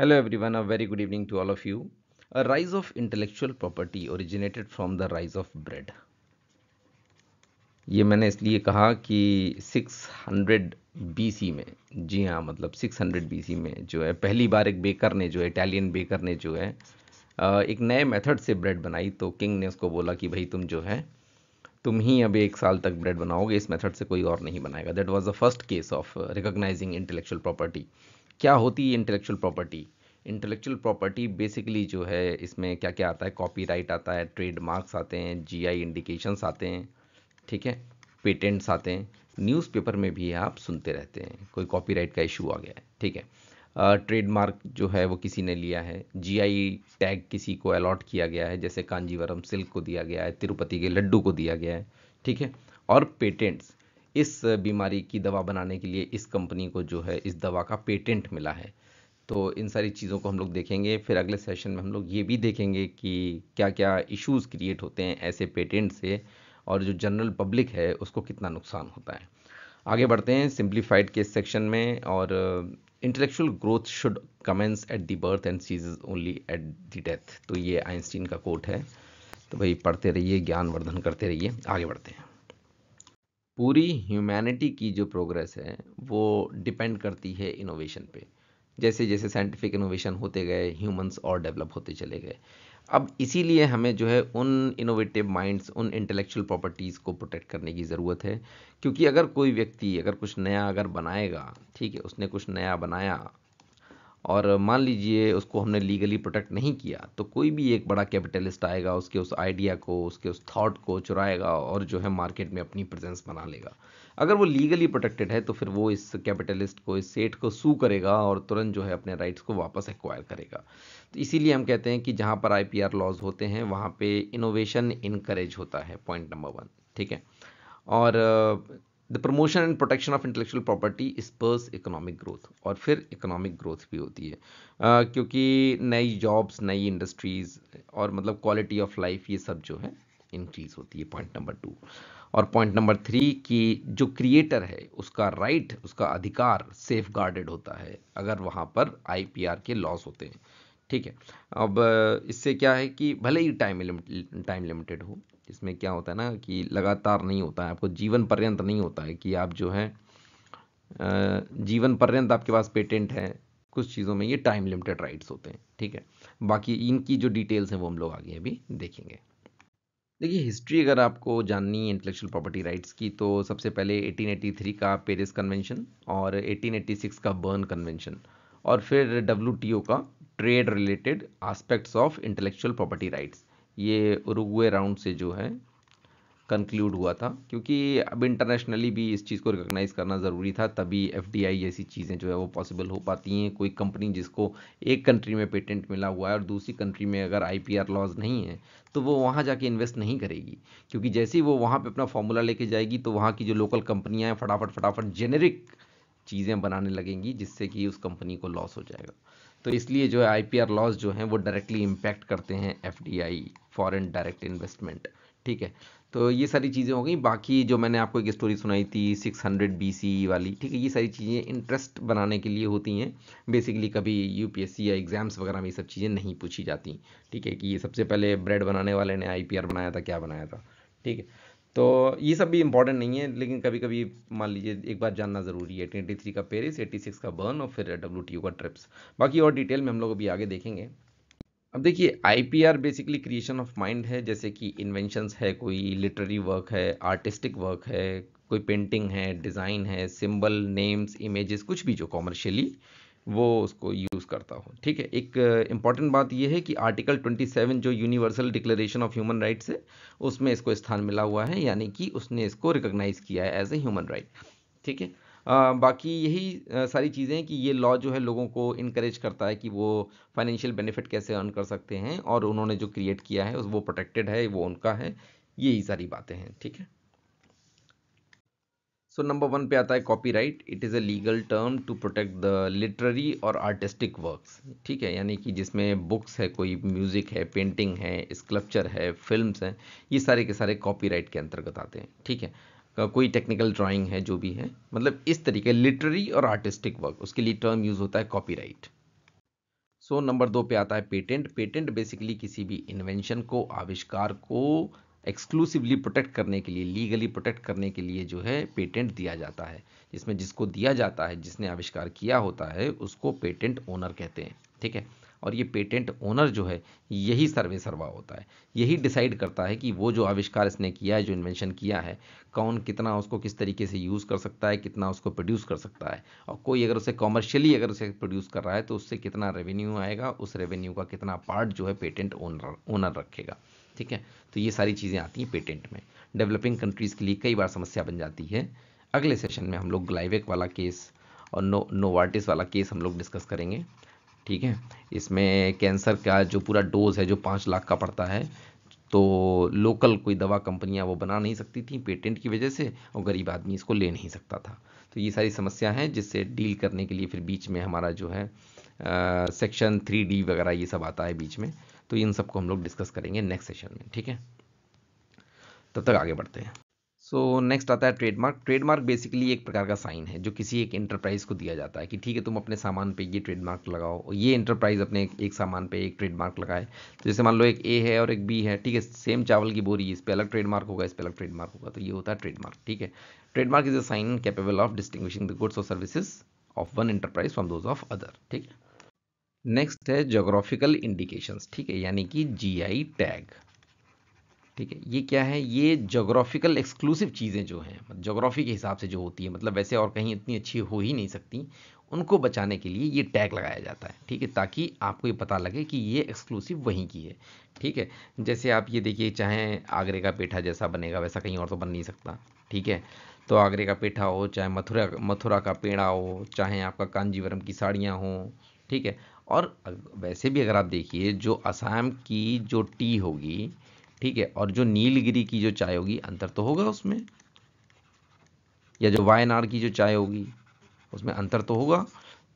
Hello everyone, a very good evening to all of you. A rise of intellectual property originated from the rise of bread. ये मैंने इसलिए कहा कि 600 BC में जी हाँ मतलब 600 BC में जो है पहली बार एक बेकर ने जो है इटालियन बेकर ने जो है एक नए मेथड से ब्रेड बनाई तो किंग ने उसको बोला कि भाई तुम जो है तुम ही अब एक साल तक ब्रेड बनाओगे इस मेथड से कोई और नहीं बनाएगा that was the first case of recognising intellectual property क्या होती है intellectual property intellectual property basically जो है इसमें क्या क्या आता है कॉपीराइट आता है ट्रेडमार्क्स आते हैं जीआई इंडिकेशंस आते हैं ठीक है पेटेंट्स आते हैं न्यूज़पेपर में भी आप सुनते रहते हैं कोई कॉपीराइट का इशू आ गया है ठीक है ट्रेडमार्क जो है वो किसी ने लिया है जीआई टैग किसी को अलॉट किया गया है जैसे कांजीवरम सिल्क को दिया गया है तिरुपति के लड्डू को दिया गया है ठीक है और पेटेंट्स इस बीमारी की दवा बनाने के लिए इस कंपनी को जो है इस दवा का पेटेंट मिला है तो इन सारी चीज़ों को हम लोग देखेंगे फिर अगले सेशन में हम लोग ये भी देखेंगे कि क्या क्या इश्यूज क्रिएट होते हैं ऐसे पेटेंट से और जो जनरल पब्लिक है उसको कितना नुकसान होता है आगे बढ़ते हैं सिंप्लीफाइड के सेक्शन में और intellectual growth should commence at the birth and cease only at the death तो ये आइंस्टीन का कोट है तो भाई पढ़ते रहिए ज्ञानवर्धन करते रहिए आगे बढ़ते हैं पूरी ह्यूमैनिटी की जो प्रोग्रेस है वो डिपेंड करती है इनोवेशन पे जैसे जैसे साइंटिफिक इनोवेशन होते गए ह्यूमंस और डेवलप होते चले गए अब इसीलिए हमें जो है उन इनोवेटिव माइंड्स उन इंटेलेक्चुअल प्रॉपर्टीज़ को प्रोटेक्ट करने की ज़रूरत है क्योंकि अगर कोई व्यक्ति अगर कुछ नया अगर बनाएगा ठीक है उसने कुछ नया बनाया और मान लीजिए उसको हमने लीगली प्रोटेक्ट नहीं किया तो कोई भी एक बड़ा कैपिटलिस्ट आएगा उसके उस आइडिया को उसके उस थॉट को चुराएगा और जो है मार्केट में अपनी प्रेजेंस बना लेगा अगर वो लीगली प्रोटेक्टेड है तो फिर वो इस कैपिटलिस्ट को इस सेठ को सू करेगा और तुरंत जो है अपने राइट्स को वापस एक्वायर करेगा तो इसीलिए हम कहते हैं कि जहाँ पर आई लॉज होते हैं वहाँ पर इनोवेशन इनक्रेज होता है पॉइंट नंबर वन ठीक है और the promotion and protection of intellectual property spurs economic growth और फिर इकोनॉमिक ग्रोथ भी होती है uh, क्योंकि नई जॉब्स नई इंडस्ट्रीज़ और मतलब क्वालिटी ऑफ लाइफ ये सब जो है इंक्रीज होती है पॉइंट नंबर टू और पॉइंट नंबर थ्री कि जो क्रिएटर है उसका राइट उसका अधिकार सेफ गार्डेड होता है अगर वहाँ पर आई के लॉस होते हैं ठीक है अब इससे क्या है कि भले ही टाइम लिमिट टाइम लिमिटेड हो इसमें क्या होता है ना कि लगातार नहीं होता है आपको जीवन पर्यंत नहीं होता है कि आप जो है जीवन पर्यंत आपके पास पेटेंट है कुछ चीज़ों में ये टाइम लिमिटेड राइट्स होते हैं ठीक है बाकी इनकी जो डिटेल्स हैं वो हम लोग आगे अभी देखेंगे देखिए हिस्ट्री अगर आपको जाननी है इंटेलेक्चुअल प्रॉपर्टी राइट्स की तो सबसे पहले 1883 का पेरिस कन्वेंशन और 1886 का बर्न कन्वेंशन और फिर डब्ल्यू का trade related aspects of intellectual property rights ये उरुग्वे राउंड से जो है कंक्लूड हुआ था क्योंकि अब इंटरनेशनली भी इस चीज़ को रिकॉग्नाइज करना ज़रूरी था तभी एफ जैसी चीज़ें जो है वो पॉसिबल हो पाती हैं कोई कंपनी जिसको एक कंट्री में पेटेंट मिला हुआ है और दूसरी कंट्री में अगर आई पी लॉज नहीं है तो वो वहाँ जाके इन्वेस्ट नहीं करेगी क्योंकि जैसे ही वो वहाँ पर अपना फॉर्मूला लेके जाएगी तो वहाँ की जो लोकल कंपनियाँ हैं फटाफट फटाफट जेनेरिक चीज़ें बनाने लगेंगी जिससे कि उस कंपनी को लॉस हो जाएगा तो इसलिए जो है आई लॉस जो हैं वो डायरेक्टली इम्पैक्ट करते हैं F D I foreign direct investment ठीक है तो ये सारी चीज़ें हो गई बाकी जो मैंने आपको एक स्टोरी सुनाई थी 600 हंड्रेड e वाली ठीक है ये सारी चीज़ें इंटरेस्ट बनाने के लिए होती हैं बेसिकली कभी यूपीएससी या एग्ज़ाम्स वगैरह में ये सब चीज़ें नहीं पूछी जाती ठीक है कि सबसे पहले ब्रेड बनाने वाले ने आई बनाया था क्या बनाया था ठीक है तो ये सब भी इंपॉर्टेंट नहीं है लेकिन कभी कभी मान लीजिए एक बार जानना ज़रूरी है एटीन एटी थ्री का पेरिस एटी सिक्स का बर्न और फिर डब्ल्यू टी यू का ट्रिप्स बाकी और डिटेल में हम लोग अभी आगे देखेंगे अब देखिए IPR basically creation of mind है जैसे कि इन्वेंशंस है कोई लिटरेरी वर्क है आर्टिस्टिक वर्क है कोई पेंटिंग है डिज़ाइन है सिंबल नेम्स इमेजेस कुछ भी जो कॉमर्शियली वो उसको यूज़ करता हो ठीक है एक इम्पॉर्टेंट uh, बात यह है कि आर्टिकल 27 जो Universal Declaration of Human Rights है उसमें इसको स्थान मिला हुआ है यानी कि उसने इसको रिकॉग्नाइज़ किया है एज ए ह्यूमन राइट ठीक है uh, बाकी यही uh, सारी चीज़ें कि ये लॉ जो है लोगों को इनक्रेज करता है कि वो फाइनेंशियल बेनिफिट कैसे अर्न कर सकते हैं और उन्होंने जो क्रिएट किया है वो प्रोटेक्टेड है वो उनका है यही सारी बातें हैं ठीक है So नंबर वन पे आता है copyright it is a legal term to protect the literary और आर्टिस्टिक वर्क्स ठीक है यानी कि जिसमें बुक्स है कोई म्यूजिक है पेंटिंग है स्कल्पचर है films हैं ये सारे के सारे कॉपीराइट के अंतर्गत आते हैं ठीक है कोई टेक्निकल ड्राइंग है जो भी है मतलब इस तरीके लिटरेरी और आर्टिस्टिक वर्क उसके लिए टर्म यूज़ होता है कॉपीराइट सो नंबर दो पे आता है पेटेंट पेटेंट बेसिकली किसी भी इन्वेंशन को आविष्कार को एक्सक्लूसिवली प्रोटेक्ट करने के लिए लीगली प्रोटेक्ट करने के लिए जो है पेटेंट दिया जाता है इसमें जिसको दिया जाता है जिसने आविष्कार किया होता है उसको पेटेंट ओनर कहते हैं ठीक है और ये पेटेंट ओनर जो है यही सर्वे सर्वा होता है यही डिसाइड करता है कि वो जो आविष्कार इसने किया है जो इन्वेंशन किया है कौन कितना उसको किस तरीके से यूज़ कर सकता है कितना उसको प्रोड्यूस कर सकता है और कोई अगर उसे कॉमर्शियली अगर उसे प्रोड्यूस कर रहा है तो उससे कितना रेवेन्यू आएगा उस रेवेन्यू का कितना पार्ट जो है पेटेंट ओनर ओनर रखेगा ठीक है तो ये सारी चीज़ें आती हैं पेटेंट में डेवलपिंग कंट्रीज़ के लिए कई बार समस्या बन जाती है अगले सेशन में हम लोग ग्लाइवेक वाला केस और नो नोवार्टिस वाला केस हम लोग डिस्कस करेंगे ठीक है इसमें कैंसर का जो पूरा डोज है जो पाँच लाख का पड़ता है तो लोकल कोई दवा कंपनियां वो बना नहीं सकती थी पेटेंट की वजह से और गरीब आदमी इसको ले नहीं सकता था तो ये सारी समस्या है जिससे डील करने के लिए फिर बीच में हमारा जो है सेक्शन थ्री डी वगैरह ये सब आता है बीच में तो इन सबको हम लोग डिस्कस करेंगे नेक्स्ट सेशन में ठीक है तब तक आगे बढ़ते हैं सो so, नेक्स्ट आता है ट्रेडमार्क ट्रेडमार्क बेसिकली एक प्रकार का साइन है जो किसी एक एंटरप्राइज को दिया जाता है कि ठीक है तुम अपने सामान पे ये ट्रेडमार्क लगाओ और ये एंटरप्राइज अपने एक, सामान पे एक ट्रेडमार्क लगाए तो जैसे मान लो एक ए है और एक बी है ठीक है सेम चावल की बोरी इस पर अलग ट्रेडमार्क होगा इस पर अलग ट्रेडमार्क होगा तो ये होता है ट्रेडमार्क ठीक है trademark is a sign capable of distinguishing the goods और services of one enterprise from those of other ठीक है नेक्स्ट है जोग्राफिकल इंडिकेशंस ठीक है यानी कि जीआई टैग ठीक है ये क्या है ये जोग्राफिकल एक्सक्लूसिव चीज़ें जो हैं जोग्राफी के हिसाब से जो होती है मतलब वैसे और कहीं इतनी अच्छी हो ही नहीं सकती उनको बचाने के लिए ये टैग लगाया जाता है ठीक है ताकि आपको ये पता लगे कि ये एक्सक्लूसिव वहीं की है ठीक है जैसे आप ये देखिए चाहे आगरे का पेठा जैसा बनेगा वैसा कहीं और तो बन नहीं सकता ठीक है तो आगरे का पेठा हो चाहे मथुरा मथुरा का पेड़ा हो चाहे आपका कांजीवरम की साड़ियाँ हों ठीक है और वैसे भी अगर आप देखिए जो असम की जो टी होगी ठीक है और जो नीलगिरी की जो चाय होगी अंतर तो होगा उसमें या जो वायनाड की जो चाय होगी उसमें अंतर तो होगा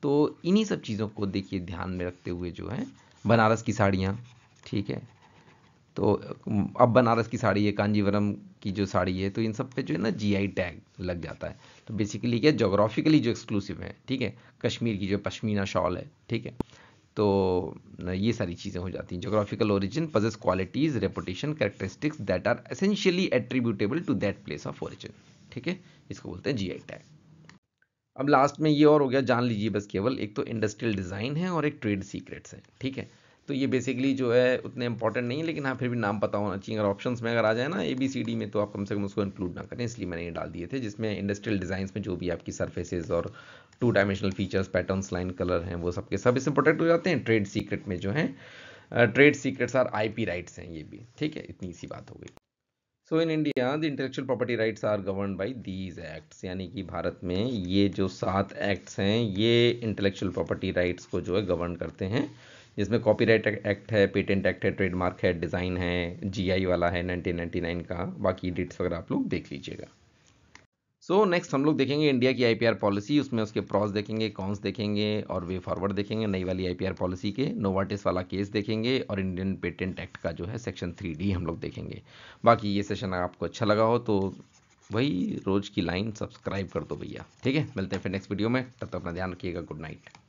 तो इन्हीं सब चीज़ों को देखिए ध्यान में रखते हुए जो है बनारस की साड़ियाँ ठीक है तो अब बनारस की साड़ी है कांजीवरम की जो साड़ी है तो इन सब पे जो है ना जीआई टैग लग जाता है तो बेसिकली क्या जोग्राफिकली जो एक्सक्लूसिव है ठीक है कश्मीर की जो पश्मीना शॉल है ठीक है तो ये सारी चीज़ें हो जाती हैं geographical origin possess qualities reputation characteristics that are essentially attributable to that place of origin ठीक है इसको बोलते हैं जी आई टैग अब लास्ट में ये और हो गया जान लीजिए बस केवल एक तो इंडस्ट्रियल डिज़ाइन है और एक ट्रेड सीक्रेट्स है ठीक है तो ये बेसिकली जो है उतने इंपॉर्टेंट नहीं है लेकिन हाँ फिर भी नाम पता होना चाहिए अगर ऑप्शंस में अगर आ जाए ना ए बी सी डी में तो आप कम से कम उसको इंक्लूड ना करें इसलिए मैंने ये डाल दिए थे जिसमें इंडस्ट्रियल डिजाइन में जो भी आपकी सर्फेसेज और two dimensional features patterns line colour हैं वो सबके सब इससे प्रोटेक्ट हो जाते हैं ट्रेड सीक्रेट में जो है trade secrets are I P rights हैं ये भी ठीक है इतनी सी बात हो गई so in India the intellectual property rights are govern by these acts यानी कि भारत में ये जो सात एक्ट्स हैं ये इंटेलेक्चुअल प्रॉपर्टी राइट्स को जो है गवर्न करते हैं जिसमें कॉपीराइट एक्ट है पेटेंट एक्ट है ट्रेडमार्क है डिज़ाइन है जीआई वाला है 1999 का बाकी डेट्स वगैरह आप लोग देख लीजिएगा सो so, नेक्स्ट हम लोग देखेंगे इंडिया की आईपीआर पॉलिसी उसमें उसके प्रॉस देखेंगे कॉन्स देखेंगे और वे फॉरवर्ड देखेंगे नई वाली आईपीआर पॉलिसी के नोवाटिस वाला केस देखेंगे और इंडियन पेटेंट एक्ट का जो है सेक्शन थ्री हम लोग देखेंगे बाकी ये सेशन आपको अच्छा लगा हो तो वही रोज़ की लाइन सब्सक्राइब कर दो भैया ठीक है मिलते हैं फिर नेक्स्ट वीडियो में तब तक अपना ध्यान रखिएगा गुड नाइट